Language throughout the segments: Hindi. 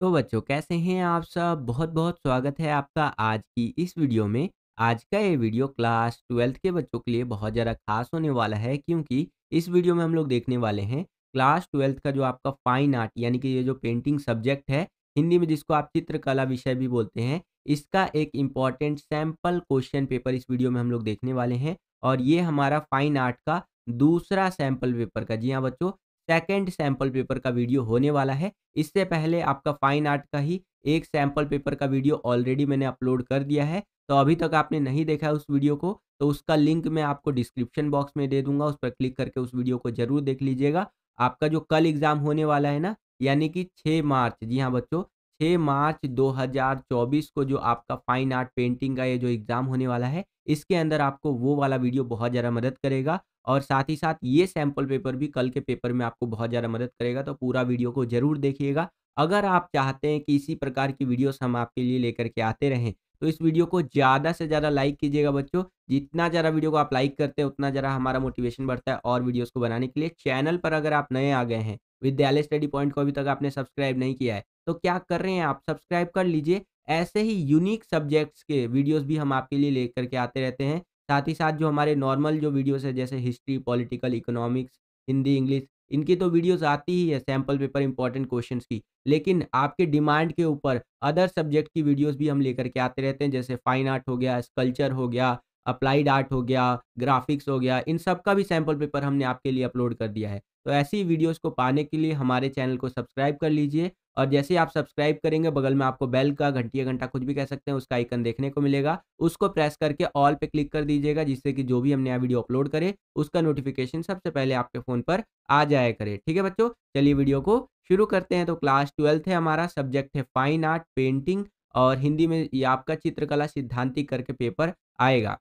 तो बच्चों कैसे हैं आप सब बहुत बहुत स्वागत है आपका आज की इस वीडियो में आज का ये वीडियो क्लास ट्वेल्थ के बच्चों के लिए बहुत ज़्यादा खास होने वाला है क्योंकि इस वीडियो में हम लोग देखने वाले हैं क्लास ट्वेल्थ का जो आपका फाइन आर्ट यानी कि ये जो पेंटिंग सब्जेक्ट है हिंदी में जिसको आप चित्रकला विषय भी बोलते हैं इसका एक इम्पॉर्टेंट सैम्पल क्वेश्चन पेपर इस वीडियो में हम लोग देखने वाले हैं और ये हमारा फाइन आर्ट का दूसरा सैम्पल पेपर का जी हाँ बच्चों सेकेंड सैंपल पेपर का वीडियो होने वाला है इससे पहले आपका फाइन आर्ट का ही एक सैंपल पेपर का वीडियो ऑलरेडी मैंने अपलोड कर दिया है तो अभी तक आपने नहीं देखा उस वीडियो को तो उसका लिंक मैं आपको डिस्क्रिप्शन बॉक्स में दे दूंगा उस पर क्लिक करके उस वीडियो को जरूर देख लीजिएगा आपका जो कल एग्ज़ाम होने वाला है ना यानी कि 6 मार्च जी हाँ बच्चों 6 मार्च 2024 को जो आपका फाइन आर्ट पेंटिंग का ये जो एग्ज़ाम होने वाला है इसके अंदर आपको वो वाला वीडियो बहुत ज़्यादा मदद करेगा और साथ ही साथ ये सैम्पल पेपर भी कल के पेपर में आपको बहुत ज़्यादा मदद करेगा तो पूरा वीडियो को ज़रूर देखिएगा अगर आप चाहते हैं कि इसी प्रकार की वीडियोस हम आपके लिए लेकर के आते रहें तो इस वीडियो को ज़्यादा से ज़्यादा लाइक कीजिएगा बच्चों जितना ज़्यादा वीडियो को आप लाइक करते हैं उतना ज़्यादा हमारा मोटिवेशन बढ़ता है और वीडियोस को बनाने के लिए चैनल पर अगर आप नए आ गए हैं विद्यालय स्टडी पॉइंट को अभी तक आपने सब्सक्राइब नहीं किया है तो क्या कर रहे हैं आप सब्सक्राइब कर लीजिए ऐसे ही यूनिक सब्जेक्ट्स के वीडियोस भी हम आपके लिए लेकर के आते रहते हैं साथ ही साथ जो हमारे नॉर्मल जो वीडियोस है जैसे history political economics Hindi English इनकी तो वीडियोस आती ही है सैम्पल पेपर इंपॉर्टेंट क्वेश्चंस की लेकिन आपके डिमांड के ऊपर अदर सब्जेक्ट की वीडियोज़ भी हम लेकर के आते रहते हैं जैसे फाइन आर्ट हो गया स्कल्चर हो गया अप्लाइड आर्ट हो गया ग्राफिक्स हो गया इन सब का भी सैम्पल पेपर हमने आपके लिए अपलोड कर दिया है तो ऐसी वीडियोस को पाने के लिए हमारे चैनल को सब्सक्राइब कर लीजिए और जैसे ही आप सब्सक्राइब करेंगे बगल में आपको बेल का घंटी घंटा कुछ भी कह सकते हैं उसका आइकन देखने को मिलेगा उसको प्रेस करके ऑल पे क्लिक कर दीजिएगा जिससे कि जो भी हम नया वीडियो अपलोड करें उसका नोटिफिकेशन सबसे पहले आपके फ़ोन पर आ जाया करे ठीक है बच्चों चलिए वीडियो को शुरू करते हैं तो क्लास ट्वेल्थ है हमारा सब्जेक्ट है फाइन आर्ट पेंटिंग और हिंदी में ये आपका चित्रकला सिद्धांतिक करके पेपर आएगा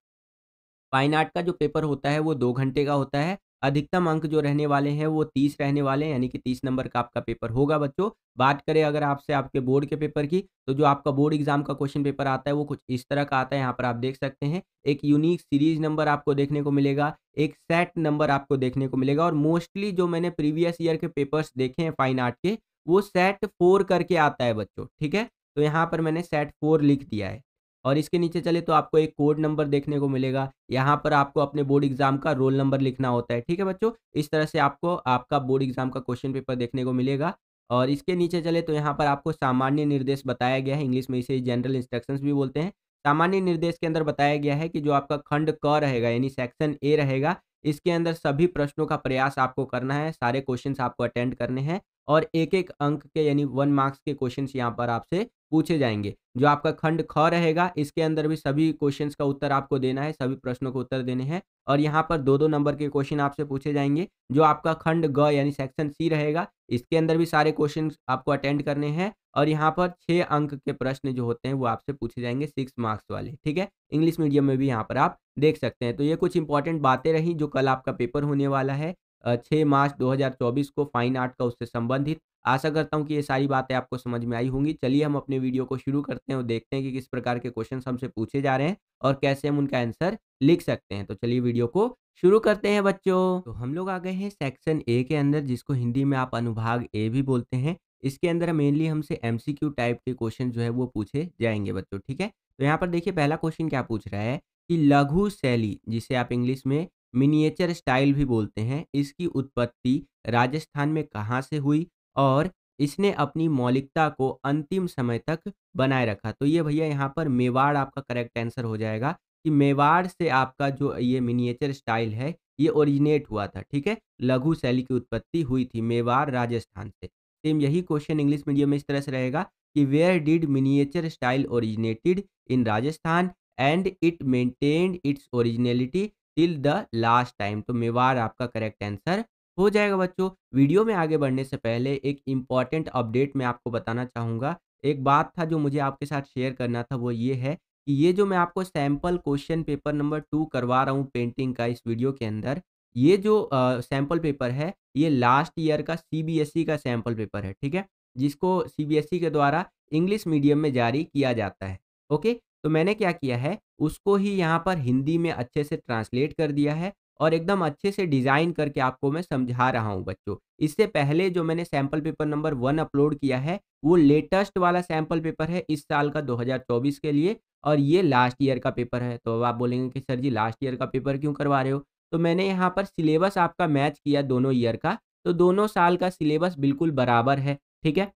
फाइन आर्ट का जो पेपर होता है वो दो घंटे का होता है अधिकतम अंक जो रहने वाले हैं वो तीस रहने वाले हैं यानी कि तीस नंबर का आपका पेपर होगा बच्चों बात करें अगर आपसे आपके बोर्ड के पेपर की तो जो आपका बोर्ड एग्जाम का क्वेश्चन पेपर आता है वो कुछ इस तरह का आता है यहाँ पर आप देख सकते हैं एक यूनिक सीरीज नंबर आपको देखने को मिलेगा एक सेट नंबर आपको देखने को मिलेगा और मोस्टली जो मैंने प्रीवियस ईयर के पेपर्स देखे हैं फाइन आर्ट के वो सेट फोर करके आता है बच्चों ठीक है तो यहाँ पर मैंने सेट फोर लिख दिया है और इसके नीचे चले तो आपको एक कोड नंबर देखने को मिलेगा यहाँ पर आपको अपने बोर्ड एग्जाम का रोल नंबर लिखना होता है ठीक है बच्चों इस तरह से आपको आपका बोर्ड एग्जाम का क्वेश्चन पेपर देखने को मिलेगा और इसके नीचे चले तो यहाँ पर आपको सामान्य निर्देश बताया गया है इंग्लिश में इसे जनरल इंस्ट्रक्शंस भी बोलते हैं सामान्य निर्देश के अंदर बताया गया है कि जो आपका खंड क रहेगा यानी सेक्शन ए रहेगा इसके अंदर सभी प्रश्नों का प्रयास आपको करना है सारे क्वेश्चन आपको अटेंड करने हैं और एक एक अंक के यानी वन मार्क्स के क्वेश्चन यहाँ पर आपसे पूछे जाएंगे जो आपका खंड ख रहेगा इसके अंदर भी सभी क्वेश्चंस का उत्तर आपको देना है सभी प्रश्नों को उत्तर देने हैं और यहाँ पर दो दो नंबर के क्वेश्चन आपसे पूछे जाएंगे जो आपका खंड ग यानी सेक्शन सी रहेगा इसके अंदर भी सारे क्वेश्चन आपको अटेंड करने हैं और यहाँ पर छः अंक के प्रश्न जो होते हैं वो आपसे पूछे जाएंगे सिक्स मार्क्स वाले ठीक है इंग्लिश मीडियम में भी यहाँ पर आप देख सकते हैं तो ये कुछ इंपॉर्टेंट बातें रही जो कल आपका पेपर होने वाला है छः मार्च 2024 को फाइन आर्ट का उससे संबंधित आशा करता हूँ कि ये सारी बातें आपको समझ में आई होंगी चलिए हम अपने वीडियो को शुरू करते हैं और देखते हैं कि किस प्रकार के क्वेश्चन हमसे पूछे जा रहे हैं और कैसे हम उनका आंसर लिख सकते हैं तो चलिए वीडियो को शुरू करते हैं बच्चों तो हम लोग आ गए हैं सेक्शन ए के अंदर जिसको हिंदी में आप अनुभाग ए भी बोलते हैं इसके अंदर मेनली हमसे एम टाइप के क्वेश्चन जो है वो पूछे जाएंगे बच्चों ठीक है तो यहाँ पर देखिए पहला क्वेश्चन क्या पूछ रहा है कि लघु शैली जिसे आप इंग्लिश में मिनिएचर स्टाइल भी बोलते हैं इसकी उत्पत्ति राजस्थान में कहाँ से हुई और इसने अपनी मौलिकता को अंतिम समय तक बनाए रखा तो ये भैया यहाँ पर मेवाड़ आपका करेक्ट आंसर हो जाएगा कि मेवाड़ से आपका जो ये मिनिएचर स्टाइल है ये ओरिजिनेट हुआ था ठीक है लघु शैली की उत्पत्ति हुई थी मेवाड़ राजस्थान से सेम यही क्वेश्चन इंग्लिश मीडियम में इस तरह से रहेगा कि where did miniature style originated in Rajasthan and it maintained its originality till the last time तो मेवाड़ आपका करेक्ट आंसर हो जाएगा बच्चों वीडियो में आगे बढ़ने से पहले एक इम्पॉर्टेंट अपडेट मैं आपको बताना चाहूँगा एक बात था जो मुझे आपके साथ शेयर करना था वो ये है कि ये जो मैं आपको sample question paper number two करवा रहा हूँ पेंटिंग का इस वीडियो के अंदर ये जो सैम्पल पेपर है ये लास्ट ईयर का सी e का सैम्पल पेपर है ठीक है जिसको सी e के द्वारा इंग्लिश मीडियम में जारी किया जाता है ओके तो मैंने क्या किया है उसको ही यहाँ पर हिंदी में अच्छे से ट्रांसलेट कर दिया है और एकदम अच्छे से डिज़ाइन करके आपको मैं समझा रहा हूँ बच्चों इससे पहले जो मैंने sample paper number one upload किया है वो लेटेस्ट वाला सैम्पल पेपर है इस साल का 2024 के लिए और ये लास्ट ईयर का पेपर है तो आप बोलेंगे कि सर जी लास्ट ईयर का पेपर क्यों करवा रहे हो तो मैंने यहाँ पर सिलेबस आपका मैच किया दोनों ईयर का तो दोनों साल का सिलेबस बिल्कुल बराबर है ठीक है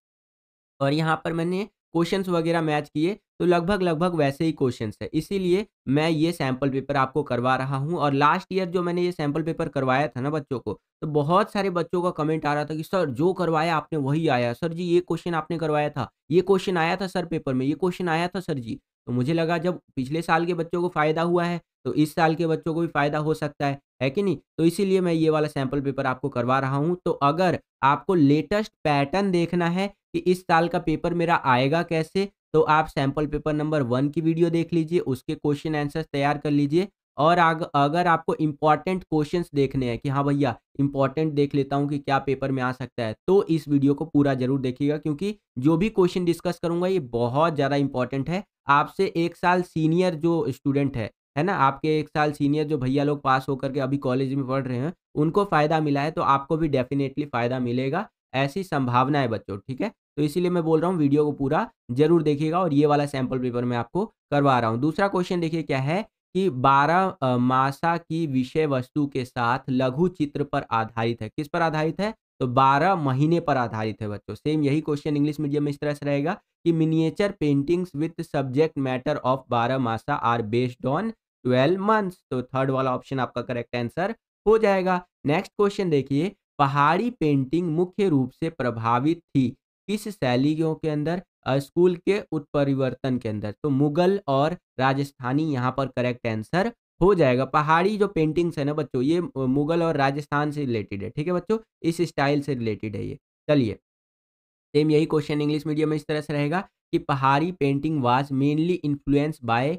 और यहाँ पर मैंने क्वेश्चंस वगैरह मैच किए तो लगभग लगभग वैसे ही क्वेश्चंस है इसीलिए मैं ये सैम्पल पेपर आपको करवा रहा हूँ और लास्ट ईयर जो मैंने ये सैम्पल पेपर करवाया था ना बच्चों को तो बहुत सारे बच्चों का कमेंट आ रहा था कि सर जो करवाया आपने वही आया सर जी ये क्वेश्चन आपने करवाया था ये क्वेश्चन आया था सर पेपर में ये क्वेश्चन आया था सर जी तो मुझे लगा जब पिछले साल के बच्चों को फ़ायदा हुआ है तो इस साल के बच्चों को भी फ़ायदा हो सकता है है कि नहीं तो इसीलिए मैं ये वाला सैम्पल पेपर आपको करवा रहा हूँ तो अगर आपको लेटेस्ट पैटर्न देखना है कि इस साल का पेपर मेरा आएगा कैसे तो आप सैम्पल पेपर नंबर वन की वीडियो देख लीजिए उसके क्वेश्चन आंसर्स तैयार कर लीजिए और आग, अगर आपको इम्पॉर्टेंट क्वेश्चंस देखने हैं कि हाँ भैया इंपॉर्टेंट देख लेता हूँ कि क्या पेपर में आ सकता है तो इस वीडियो को पूरा जरूर देखिएगा क्योंकि जो भी क्वेश्चन डिस्कस करूँगा ये बहुत ज़्यादा इंपॉर्टेंट है आपसे एक साल सीनियर जो स्टूडेंट है है ना आपके एक साल सीनियर जो भैया लोग पास होकर के अभी कॉलेज में पढ़ रहे हैं उनको फ़ायदा मिला है तो आपको भी डेफिनेटली फ़ायदा मिलेगा ऐसी संभावना है बच्चों ठीक है तो इसीलिए मैं बोल रहा हूँ वीडियो को पूरा जरूर देखिएगा और ये वाला सैंपल पेपर मैं आपको करवा रहा हूँ दूसरा क्वेश्चन देखिए क्या है कि बारह मासा की विषय वस्तु के साथ लघु चित्र पर आधारित है किस पर आधारित है तो बारह महीने पर आधारित है बच्चों सेम यही क्वेश्चन इंग्लिश मीडियम में इस तरह से रहेगा कि miniature paintings with subject matter of Barahmasa are based on twelve months तो थर्ड वाला ऑप्शन आपका करेक्ट आंसर हो जाएगा नेक्स्ट क्वेश्चन देखिए पहाड़ी पेंटिंग मुख्य रूप से प्रभावित थी किस शैलियों के अंदर स्कूल के उत्परिवर्तन के अंदर तो मुगल और राजस्थानी यहाँ पर करेक्ट आंसर हो जाएगा पहाड़ी जो पेंटिंग्स है ना बच्चों ये मुगल और राजस्थान से रिलेटेड है ठीक है बच्चों इस स्टाइल से रिलेटेड है ये चलिए सेम यही क्वेश्चन इंग्लिश मीडियम में इस तरह से रहेगा कि Pahari painting was mainly influence by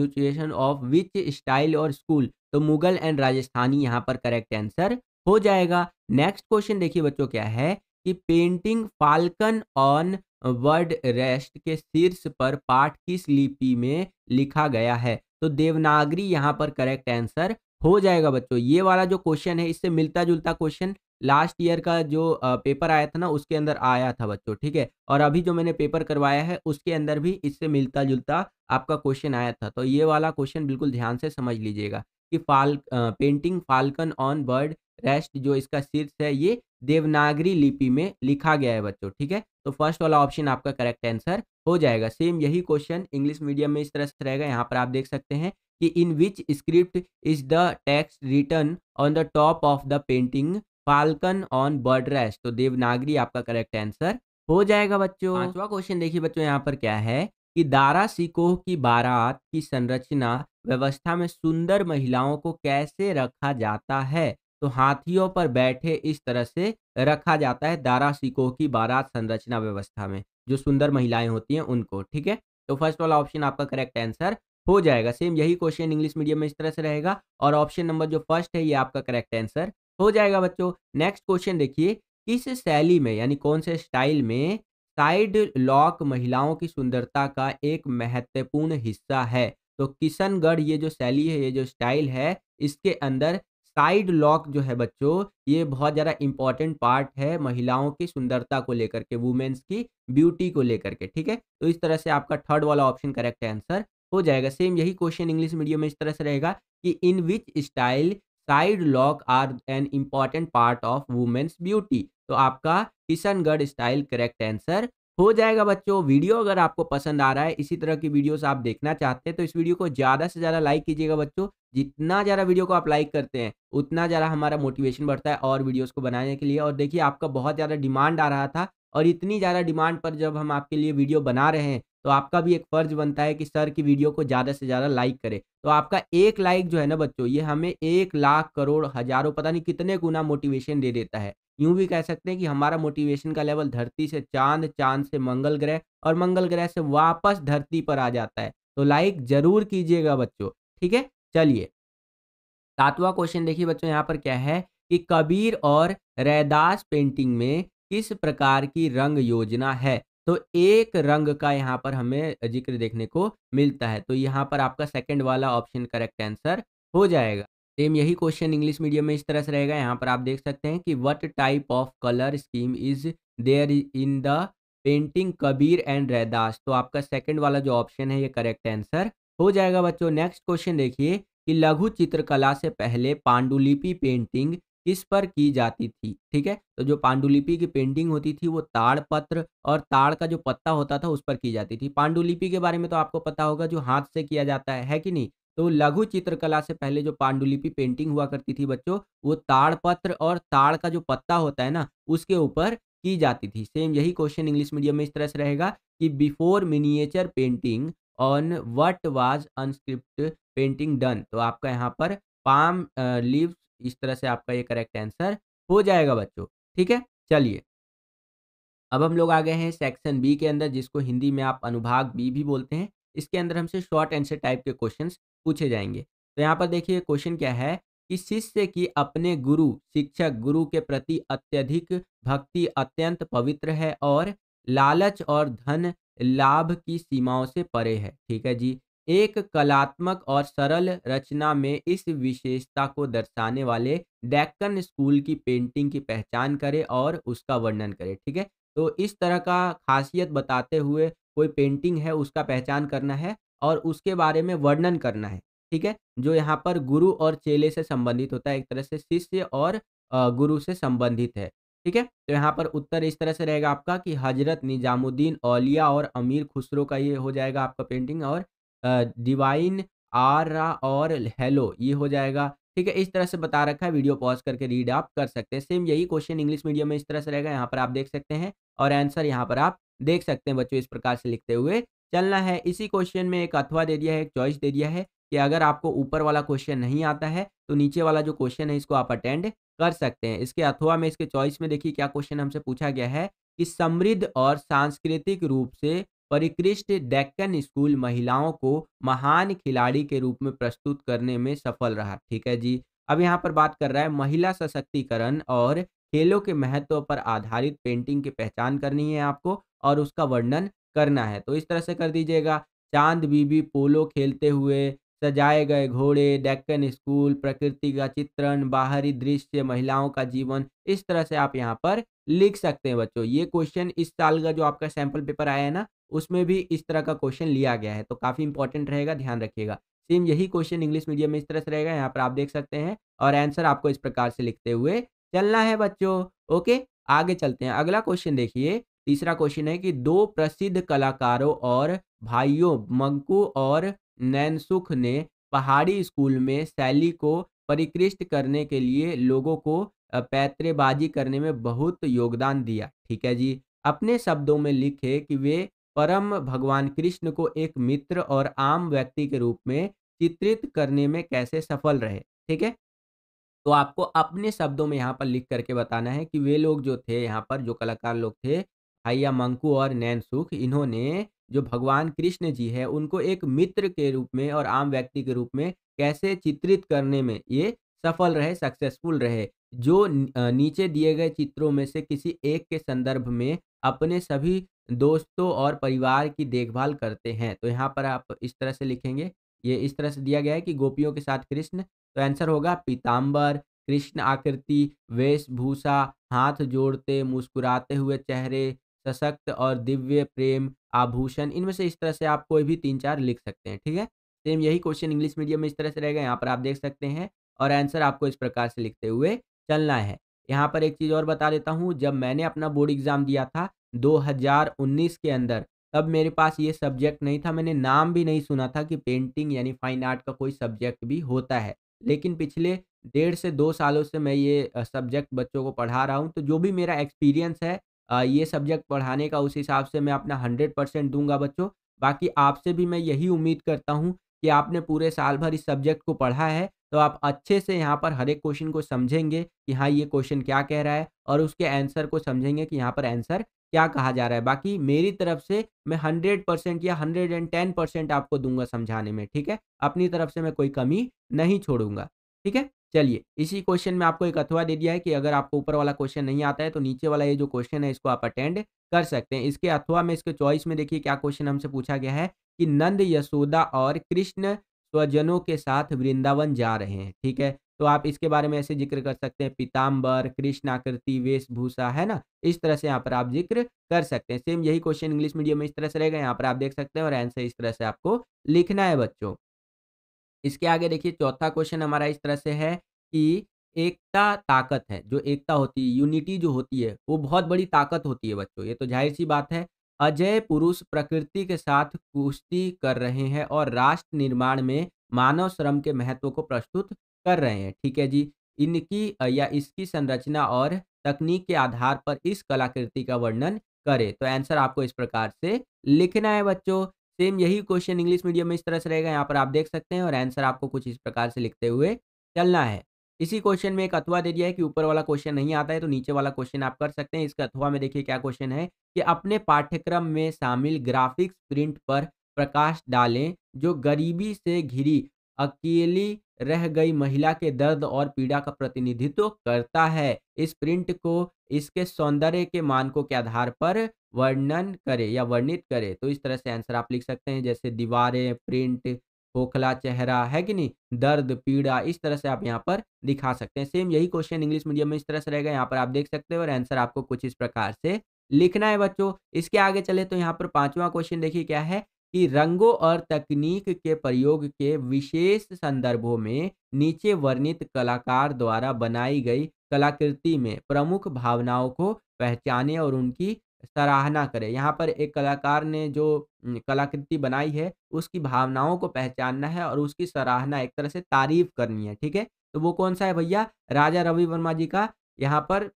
mutation of which style और स्कूल तो मुगल एंड राजस्थानी यहाँ पर करेक्ट आंसर हो जाएगा नेक्स्ट क्वेश्चन देखिए बच्चों क्या है कि painting falcon on bird rest के शीर्ष पर पाठ किस लिपि में लिखा गया है तो देवनागरी यहाँ पर करेक्ट आंसर हो जाएगा बच्चों ये वाला जो क्वेश्चन है इससे मिलता जुलता क्वेश्चन लास्ट ईयर का जो पेपर आया था ना उसके अंदर आया था बच्चों ठीक है और अभी जो मैंने पेपर करवाया है उसके अंदर भी इससे मिलता जुलता आपका क्वेश्चन आया था तो ये वाला क्वेश्चन बिल्कुल ध्यान से समझ लीजिएगा कि फाल painting falcon on bird rest जो इसका शीर्ष है ये देवनागरी लिपि में लिखा गया है बच्चों ठीक है तो फर्स्ट वाला ऑप्शन आपका करेक्ट आंसर हो जाएगा सेम यही क्वेश्चन इंग्लिश मीडियम में इस तरह से रहेगा यहाँ पर आप देख सकते हैं कि in which script is the text written on the top of the painting falcon on bird rest तो देवनागरी आपका करेक्ट आंसर हो जाएगा बच्चों पांचवा क्वेश्चन देखिए बच्चों यहाँ पर क्या है कि दारा सिकोह की बारात की संरचना व्यवस्था में सुंदर महिलाओं को कैसे रखा जाता है तो हाथियों पर बैठे इस तरह से रखा जाता है दारा सिकोह की बारात संरचना व्यवस्था में जो सुंदर महिलाएं होती हैं उनको ठीक है तो फर्स्ट वाला ऑप्शन आपका करेक्ट आंसर हो जाएगा सेम यही क्वेश्चन इंग्लिश मीडियम में इस तरह से रहेगा और ऑप्शन नंबर जो फर्स्ट है ये आपका करेक्ट आंसर हो जाएगा बच्चों नेक्स्ट क्वेश्चन देखिए किस शैली में यानी कौन से स्टाइल में साइड लॉक महिलाओं की सुंदरता का एक महत्वपूर्ण हिस्सा है तो किशनगढ़ ये जो शैली है ये जो स्टाइल है इसके अंदर साइड लॉक जो है बच्चों ये बहुत ज़्यादा इंपॉर्टेंट पार्ट है महिलाओं की सुंदरता को लेकर के वुमेन्स की ब्यूटी को लेकर के ठीक है तो इस तरह से आपका थर्ड वाला ऑप्शन करेक्ट आंसर हो जाएगा सेम यही क्वेश्चन इंग्लिश मीडियम में इस तरह से रहेगा कि in which style side lock are an important part of women's beauty तो आपका किशनगढ़ स्टाइल करेक्ट आंसर हो जाएगा बच्चों वीडियो अगर आपको पसंद आ रहा है इसी तरह की वीडियोस आप देखना चाहते हैं तो इस वीडियो को ज़्यादा से ज़्यादा लाइक कीजिएगा बच्चों जितना ज़्यादा वीडियो को आप लाइक करते हैं उतना ज़्यादा हमारा मोटिवेशन बढ़ता है और वीडियोस को बनाने के लिए और देखिए आपका बहुत ज़्यादा डिमांड आ रहा था और इतनी ज़्यादा डिमांड पर जब हम आपके लिए वीडियो बना रहे हैं तो आपका भी एक फ़र्ज बनता है कि सर की वीडियो को ज़्यादा से ज़्यादा लाइक करें तो आपका एक लाइक जो है ना बच्चों ये हमें एक लाख करोड़ हज़ारों पता नहीं कितने गुना मोटिवेशन दे देता है यूं भी कह सकते हैं कि हमारा मोटिवेशन का लेवल धरती से चांद चांद से मंगल ग्रह और मंगल ग्रह से वापस धरती पर आ जाता है तो लाइक ज़रूर कीजिएगा बच्चों ठीक है चलिए सातवां क्वेश्चन देखिए बच्चों यहाँ पर क्या है कि कबीर और रैदास पेंटिंग में किस प्रकार की रंग योजना है तो एक रंग का यहाँ पर हमें जिक्र देखने को मिलता है तो यहाँ पर आपका सेकंड वाला ऑप्शन करेक्ट आंसर हो जाएगा सेम यही क्वेश्चन इंग्लिश मीडियम में इस तरह से रहेगा यहाँ पर आप देख सकते हैं कि what type of colour scheme is there in the painting Kabir and Raidas तो आपका सेकंड वाला जो ऑप्शन है ये करेक्ट आंसर हो जाएगा बच्चों नेक्स्ट क्वेश्चन देखिए कि लघु चित्रकला से पहले पांडुलिपि पेंटिंग किस पर की जाती थी ठीक है तो जो पांडुलिपि की पेंटिंग होती थी वो ताड़ पत्र और ताड़ का जो पत्ता होता था उस पर की जाती थी पांडुलिपि के बारे में तो आपको पता होगा जो हाथ से किया जाता है है कि नहीं तो लघु चित्रकला से पहले जो पांडुलिपि पेंटिंग हुआ करती थी बच्चों वो ताड़ पत्र और ताड़ का जो पत्ता होता है ना उसके ऊपर की जाती थी सेम यही क्वेश्चन इंग्लिश मीडियम में इस तरह से रहेगा कि before miniature painting on what was unscript painting done तो आपका यहाँ पर पाम लिव इस तरह से आपका ये करेक्ट आंसर हो जाएगा बच्चों ठीक है चलिए अब हम लोग आ गए हैं सेक्शन बी के अंदर जिसको हिंदी में आप अनुभाग बी भी बोलते हैं इसके अंदर हमसे शॉर्ट आंसर टाइप के क्वेश्चन पूछे जाएंगे तो यहाँ पर देखिए क्वेश्चन क्या है कि शिष्य की अपने गुरु शिक्षक गुरु के प्रति अत्यधिक भक्ति अत्यंत पवित्र है और लालच और धन लाभ की सीमाओं से परे है ठीक है जी एक कलात्मक और सरल रचना में इस विशेषता को दर्शाने वाले डेक्कन स्कूल की पेंटिंग की पहचान करें और उसका वर्णन करें ठीक है तो इस तरह का खासियत बताते हुए कोई पेंटिंग है उसका पहचान करना है और उसके बारे में वर्णन करना है ठीक है जो यहाँ पर गुरु और चेले से संबंधित होता है एक तरह से शिष्य और गुरु से संबंधित है ठीक है तो यहाँ पर उत्तर इस तरह से रहेगा आपका कि हजरत निजामुद्दीन औलिया और अमीर खुसरो का ये हो जाएगा आपका पेंटिंग और डिवाइन आरा और हेलो ये हो जाएगा ठीक है इस तरह से बता रखा है वीडियो पॉज करके रीड आप कर सकते हैं सेम यही क्वेश्चन इंग्लिश मीडियम में इस तरह से रहेगा यहाँ पर आप देख सकते हैं और आंसर यहाँ पर आप देख सकते हैं बच्चों इस प्रकार से लिखते हुए चलना है इसी क्वेश्चन में एक अथवा दे दिया है एक चॉइस दे दिया है कि अगर आपको ऊपर वाला क्वेश्चन नहीं आता है तो नीचे वाला जो क्वेश्चन है इसको आप अटेंड कर सकते हैं इसके अथवा में इसके चॉइस में देखिए क्या क्वेश्चन हमसे पूछा गया है कि समृद्ध और सांस्कृतिक रूप से परिकृष्ट डेक्कन स्कूल महिलाओं को महान खिलाड़ी के रूप में प्रस्तुत करने में सफल रहा ठीक है जी अब यहाँ पर बात कर रहा है महिला सशक्तिकरण और खेलों के महत्व पर आधारित पेंटिंग की पहचान करनी है आपको और उसका वर्णन करना है तो इस तरह से कर दीजिएगा चांद बीबी पोलो खेलते हुए सजाए गए घोड़े डेक्कन स्कूल प्रकृति का चित्रण बाहरी दृश्य महिलाओं का जीवन इस तरह से आप यहाँ पर लिख सकते हैं बच्चों ये क्वेश्चन इस साल का जो आपका सैम्पल पेपर आया है ना उसमें भी इस तरह का क्वेश्चन लिया गया है तो काफ़ी इंपॉर्टेंट रहेगा ध्यान रखिएगा सेम यही क्वेश्चन इंग्लिश मीडियम में इस तरह से रहेगा यहाँ पर आप देख सकते हैं और आंसर आपको इस प्रकार से लिखते हुए चलना है बच्चों ओके आगे चलते हैं अगला क्वेश्चन देखिए तीसरा क्वेश्चन है कि दो प्रसिद्ध कलाकारों और भाइयों मंकू और नैनसुख ने पहाड़ी स्कूल में शैली को परिकृष्ट करने के लिए लोगों को पैतरेबाजी करने में बहुत योगदान दिया ठीक है जी अपने शब्दों में लिखे कि वे परम भगवान कृष्ण को एक मित्र और आम व्यक्ति के रूप में चित्रित करने में कैसे सफल रहे ठीक है तो आपको अपने शब्दों में यहाँ पर लिख करके बताना है कि वे लोग जो थे यहाँ पर जो कलाकार लोग थे हाइया मंकू और नैन सुख इन्होंने जो भगवान कृष्ण जी है उनको एक मित्र के रूप में और आम व्यक्ति के रूप में कैसे चित्रित करने में ये सफल रहे सक्सेसफुल रहे जो नीचे दिए गए चित्रों में से किसी एक के संदर्भ में अपने सभी दोस्तों और परिवार की देखभाल करते हैं तो यहाँ पर आप इस तरह से लिखेंगे ये इस तरह से दिया गया है कि गोपियों के साथ कृष्ण तो आंसर होगा पीताम्बर कृष्ण आकृति वेशभूषा हाथ जोड़ते मुस्कुराते हुए चेहरे सशक्त और दिव्य प्रेम आभूषण इनमें से इस तरह से आप कोई भी तीन चार लिख सकते हैं ठीक है सेम यही क्वेश्चन इंग्लिश मीडियम में इस तरह से रहेगा यहाँ पर आप देख सकते हैं और आंसर आपको इस प्रकार से लिखते हुए चलना है यहाँ पर एक चीज़ और बता देता हूँ जब मैंने अपना बोर्ड एग्ज़ाम दिया था 2019 के अंदर तब मेरे पास ये सब्जेक्ट नहीं था मैंने नाम भी नहीं सुना था कि पेंटिंग यानी फाइन आर्ट का कोई सब्जेक्ट भी होता है लेकिन पिछले डेढ़ से दो सालों से मैं ये सब्जेक्ट बच्चों को पढ़ा रहा हूँ तो जो भी मेरा एक्सपीरियंस है ये सब्जेक्ट पढ़ाने का उस हिसाब से मैं अपना हंड्रेड परसेंट दूंगा बच्चों बाकी आपसे भी मैं यही उम्मीद करता हूँ कि आपने पूरे साल भर इस सब्जेक्ट को पढ़ा है तो आप अच्छे से यहाँ पर हर एक क्वेश्चन को समझेंगे कि हाँ ये क्वेश्चन क्या कह रहा है और उसके आंसर को समझेंगे कि यहाँ पर आंसर क्या कहा जा रहा है बाकी मेरी तरफ से मैं हंड्रेड परसेंट या हंड्रेड एंड टेन परसेंट आपको दूंगा समझाने में ठीक है अपनी तरफ से मैं कोई कमी नहीं छोड़ूंगा ठीक है चलिए इसी क्वेश्चन में आपको एक अथवा दे दिया है कि अगर आपको ऊपर वाला क्वेश्चन नहीं आता है तो नीचे वाला ये जो क्वेश्चन है इसको आप अटेंड कर सकते हैं इसके अथवा में इसके चॉइस में देखिए क्या क्वेश्चन हमसे पूछा गया है कि नंद यशोदा और कृष्ण स्वजनों के साथ वृंदावन जा रहे हैं ठीक है तो आप इसके बारे में ऐसे जिक्र कर सकते हैं पीताम्बर कृष्णाकृति वेशभूषा है ना इस तरह से यहाँ पर आप जिक्र कर सकते हैं सेम यही क्वेश्चन इंग्लिश मीडियम में इस तरह से रहेगा यहाँ पर आप देख सकते हैं और आंसर इस तरह से आपको लिखना है बच्चों इसके आगे देखिए चौथा क्वेश्चन हमारा इस तरह से है कि एकता ताकत है जो एकता होती है यूनिटी जो होती है वो बहुत बड़ी ताकत होती है बच्चों ये तो जाहिर सी बात है अजय पुरुष प्रकृति के साथ कुश्ती कर रहे हैं और राष्ट्र निर्माण में मानव श्रम के महत्व को प्रस्तुत कर रहे हैं ठीक है जी इनकी या इसकी संरचना और तकनीक के आधार पर इस कलाकृति का वर्णन करें तो आंसर आपको इस प्रकार से लिखना है बच्चों सेम यही क्वेश्चन इंग्लिश मीडियम में इस तरह से रहेगा यहाँ पर आप देख सकते हैं और आंसर आपको कुछ इस प्रकार से लिखते हुए चलना है इसी क्वेश्चन में एक अथवा दे दिया है कि ऊपर वाला क्वेश्चन नहीं आता है तो नीचे वाला क्वेश्चन आप कर सकते हैं इसका अथवा में देखिए क्या क्वेश्चन है कि अपने पाठ्यक्रम में शामिल ग्राफिक्स प्रिंट पर प्रकाश डालें जो गरीबी से घिरी अकेली रह गई महिला के दर्द और पीड़ा का प्रतिनिधित्व करता है इस प्रिंट को इसके सौंदर्य के मानकों के आधार पर वर्णन करे या वर्णित करे तो इस तरह से आंसर आप लिख सकते हैं जैसे दीवारें प्रिंट खोखला चेहरा है कि नहीं दर्द पीड़ा इस तरह से आप यहाँ पर दिखा सकते हैं सेम यही क्वेश्चन इंग्लिश मीडियम में इस तरह से रहेगा यहाँ पर आप देख सकते हो और आंसर आपको कुछ इस प्रकार से लिखना है बच्चों इसके आगे चले तो यहाँ पर पांचवा क्वेश्चन देखिए क्या है कि रंगों और तकनीक के प्रयोग के विशेष संदर्भों में नीचे वर्णित कलाकार द्वारा बनाई गई कलाकृति में प्रमुख भावनाओं को पहचाने और उनकी सराहना करें यहाँ पर एक कलाकार ने जो कलाकृति बनाई है उसकी भावनाओं को पहचानना है और उसकी सराहना एक तरह से तारीफ करनी है ठीक है तो वो कौन सा है भैया राजा रवि वर्मा जी का यहाँ पर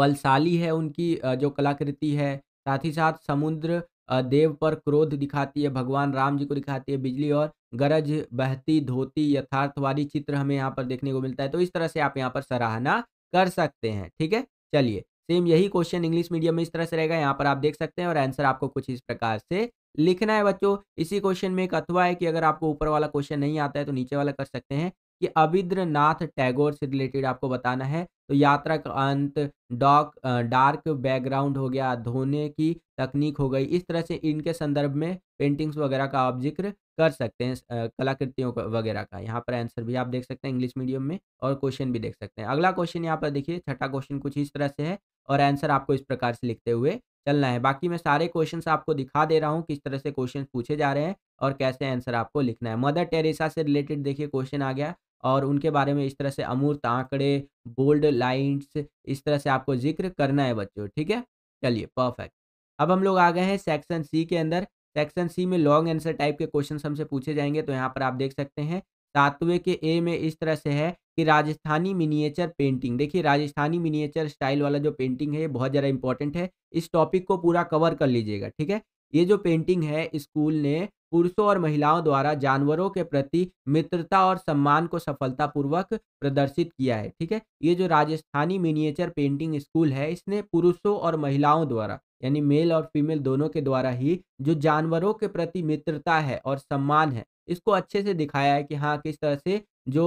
बलशाली है उनकी जो कलाकृति है साथ ही साथ समुद्र देव पर क्रोध दिखाती है भगवान राम जी को दिखाती है बिजली और गरज बहती धोती यथार्थवादी चित्र हमें यहाँ पर देखने को मिलता है तो इस तरह से आप यहाँ पर सराहना कर सकते हैं ठीक है चलिए सेम यही क्वेश्चन इंग्लिश मीडियम में इस तरह से रहेगा यहाँ पर आप देख सकते हैं और आंसर आपको कुछ इस प्रकार से लिखना है बच्चों इसी क्वेश्चन में एक अथवा है कि अगर आपको ऊपर वाला क्वेश्चन नहीं आता है तो नीचे वाला कर सकते हैं कि अविद्र टैगोर से रिलेटेड आपको बताना है तो यात्रा का अंत डॉक डार्क बैकग्राउंड हो गया धोने की तकनीक हो गई इस तरह से इनके संदर्भ में पेंटिंग्स वगैरह का आप जिक्र कर सकते हैं कलाकृतियों वगैरह का यहाँ पर आंसर भी आप देख सकते हैं इंग्लिश मीडियम में और क्वेश्चन भी देख सकते हैं अगला क्वेश्चन यहाँ पर देखिए छठा क्वेश्चन कुछ इस तरह से है और आंसर आपको इस प्रकार से लिखते हुए चलना है बाकी मैं सारे क्वेश्चन आपको दिखा दे रहा हूँ किस तरह से क्वेश्चन पूछे जा रहे हैं और कैसे आंसर आपको लिखना है मदर टेरेसा से रिलेटेड देखिए क्वेश्चन आ गया और उनके बारे में इस तरह से अमूर्त आंकड़े बोल्ड लाइंस इस तरह से आपको जिक्र करना है बच्चों ठीक है चलिए परफेक्ट अब हम लोग आ गए हैं सेक्शन सी के अंदर सेक्शन सी में लॉन्ग आंसर टाइप के क्वेश्चन हमसे पूछे जाएंगे तो यहाँ पर आप देख सकते हैं सातवें के ए में इस तरह से है कि राजस्थानी मिनिएचर पेंटिंग देखिए राजस्थानी मिनिएचर स्टाइल वाला जो पेंटिंग है ये बहुत ज़्यादा इंपॉर्टेंट है इस टॉपिक को पूरा कवर कर लीजिएगा ठीक है ये जो पेंटिंग है स्कूल ने पुरुषों और महिलाओं द्वारा जानवरों के प्रति मित्रता और सम्मान को सफलतापूर्वक प्रदर्शित किया है ठीक है ये जो राजस्थानी मिनिएचर पेंटिंग स्कूल है इसने पुरुषों और महिलाओं द्वारा यानी मेल और फीमेल दोनों के द्वारा ही जो जानवरों के प्रति मित्रता है और सम्मान है इसको अच्छे से दिखाया है कि हाँ किस तरह से जो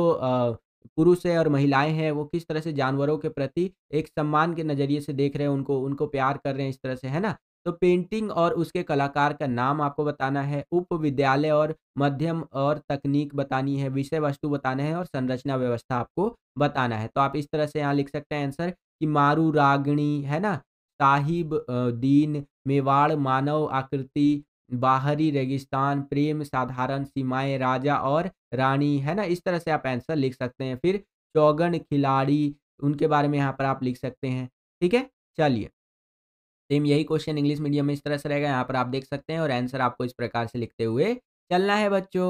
पुरुष है और महिलाएं हैं वो किस तरह से जानवरों के प्रति एक सम्मान के नज़रिए से देख रहे हैं उनको उनको प्यार कर रहे हैं इस तरह से है ना तो पेंटिंग और उसके कलाकार का नाम आपको बताना है उप विद्यालय और मध्यम और तकनीक बतानी है विषय वस्तु बताना है और संरचना व्यवस्था आपको बताना है तो आप इस तरह से यहाँ लिख सकते हैं आंसर कि मारू रागणी है ना साहिब दीन मेवाड़ मानव आकृति बाहरी रेगिस्तान प्रेम साधारण सीमाएं राजा और रानी है ना इस तरह से आप आंसर लिख सकते हैं फिर चौगन खिलाड़ी उनके बारे में यहाँ पर आप लिख सकते हैं ठीक है चलिए सेम यही क्वेश्चन इंग्लिश मीडियम में इस तरह से रहेगा यहाँ पर आप देख सकते हैं और आंसर आपको इस प्रकार से लिखते हुए चलना है बच्चों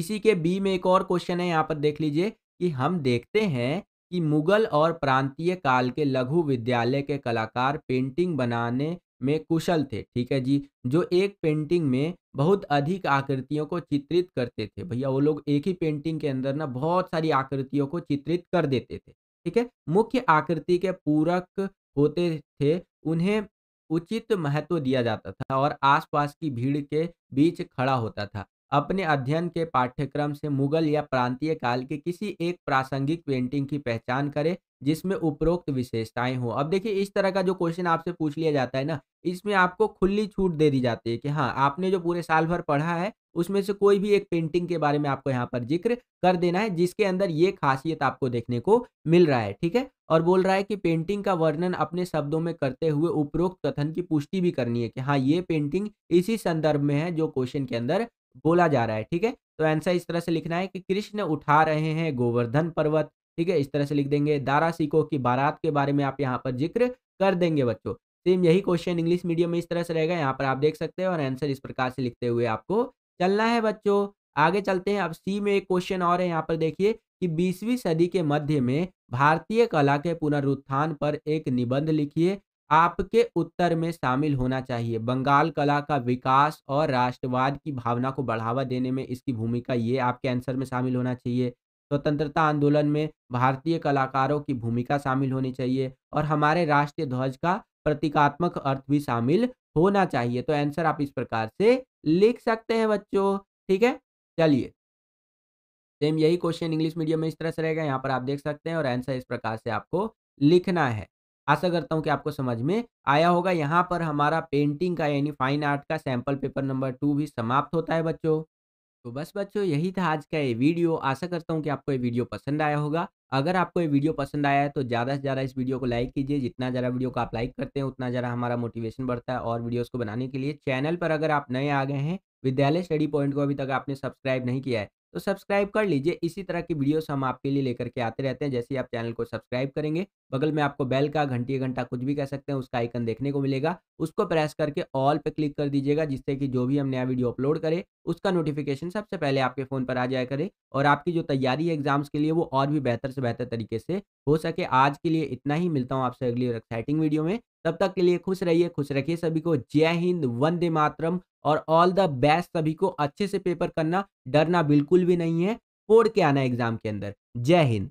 इसी के बी में एक और क्वेश्चन है यहाँ पर देख लीजिए कि हम देखते हैं कि मुगल और प्रांतीय काल के लघु विद्यालय के कलाकार पेंटिंग बनाने में कुशल थे ठीक है जी जो एक पेंटिंग में बहुत अधिक आकृतियों को चित्रित करते थे भैया वो लोग एक ही पेंटिंग के अंदर ना बहुत सारी आकृतियों को चित्रित कर देते थे ठीक है मुख्य आकृति के पूरक होते थे उन्हें उचित महत्व दिया जाता था और आसपास की भीड़ के बीच खड़ा होता था अपने अध्ययन के पाठ्यक्रम से मुगल या प्रांतीय काल के किसी एक प्रासंगिक पेंटिंग की पहचान करें जिसमें उपरोक्त विशेषताएं हो अब देखिए इस तरह का जो क्वेश्चन आपसे पूछ लिया जाता है ना इसमें आपको खुली छूट दे दी जाती है कि हाँ आपने जो पूरे साल भर पढ़ा है उसमें से कोई भी एक पेंटिंग के बारे में आपको यहाँ पर जिक्र कर देना है जिसके अंदर ये खासियत आपको देखने को मिल रहा है ठीक है और बोल रहा है कि पेंटिंग का वर्णन अपने शब्दों में करते हुए उपरोक्त कथन की पुष्टि भी करनी है कि हाँ ये पेंटिंग इसी संदर्भ में है जो क्वेश्चन के अंदर बोला जा रहा है ठीक है तो आंसर इस तरह से लिखना है कि कृष्ण उठा रहे हैं गोवर्धन पर्वत ठीक है इस तरह से लिख देंगे दारा सिको की बारात के बारे में आप यहाँ पर जिक्र कर देंगे बच्चों सेम यही क्वेश्चन इंग्लिश मीडियम में इस तरह से रहेगा यहाँ पर आप देख सकते हैं और आंसर इस प्रकार से लिखते हुए आपको चलना है बच्चों आगे चलते हैं अब सी में एक क्वेश्चन और है यहाँ पर देखिए कि बीसवीं सदी के मध्य में भारतीय कला के पुनरुत्थान पर एक निबंध लिखिए आपके उत्तर में शामिल होना चाहिए बंगाल कला का विकास और राष्ट्रवाद की भावना को बढ़ावा देने में इसकी भूमिका ये आपके आंसर में शामिल होना चाहिए स्वतंत्रता तो आंदोलन में भारतीय कलाकारों की भूमिका शामिल होनी चाहिए और हमारे राष्ट्रीय ध्वज का प्रतीकात्मक अर्थ भी शामिल होना चाहिए तो आंसर आप इस प्रकार से लिख सकते हैं बच्चों ठीक है चलिए सेम यही क्वेश्चन इंग्लिश मीडियम में इस तरह से रहेगा यहाँ पर आप देख सकते हैं और आंसर इस प्रकार से आपको लिखना है आशा करता हूँ कि आपको समझ में आया होगा यहाँ पर हमारा पेंटिंग का यानी फाइन आर्ट का सैम्पल पेपर नंबर टू भी समाप्त होता है बच्चों तो बस बच्चों यही था आज का ये वीडियो आशा करता हूँ कि आपको ये वीडियो पसंद आया होगा अगर आपको ये वीडियो पसंद आया है तो ज़्यादा से ज़्यादा इस वीडियो को लाइक कीजिए जितना ज़्यादा वीडियो को आप लाइक करते हैं उतना ज़्यादा हमारा मोटिवेशन बढ़ता है और वीडियोस को बनाने के लिए चैनल पर अगर आप नए आ गए हैं विद्यालय स्टडी पॉइंट को अभी तक आपने सब्सक्राइब नहीं किया है तो सब्सक्राइब कर लीजिए इसी तरह की वीडियोस हम आपके लिए लेकर के आते रहते हैं जैसे ही आप चैनल को सब्सक्राइब करेंगे बगल में आपको बेल का घंटी घंटा कुछ भी कह सकते हैं उसका आइकन देखने को मिलेगा उसको प्रेस करके ऑल पे क्लिक कर दीजिएगा जिससे कि जो भी हम नया वीडियो अपलोड करें उसका नोटिफिकेशन सबसे पहले आपके फ़ोन पर आ जाया करे और आपकी जो तैयारी है एग्जाम्स के लिए वो और भी बेहतर से बेहतर तरीके से हो सके आज के लिए इतना ही मिलता हूँ आपसे अगली और एक्साइटिंग वीडियो में तब तक के लिए खुश रहिए खुश रखिए सभी को जय हिंद वंदे मातरम और ऑल द बेस्ट सभी को अच्छे से पेपर करना डरना बिल्कुल भी नहीं है फोड़ के आना एग्जाम के अंदर जय हिंद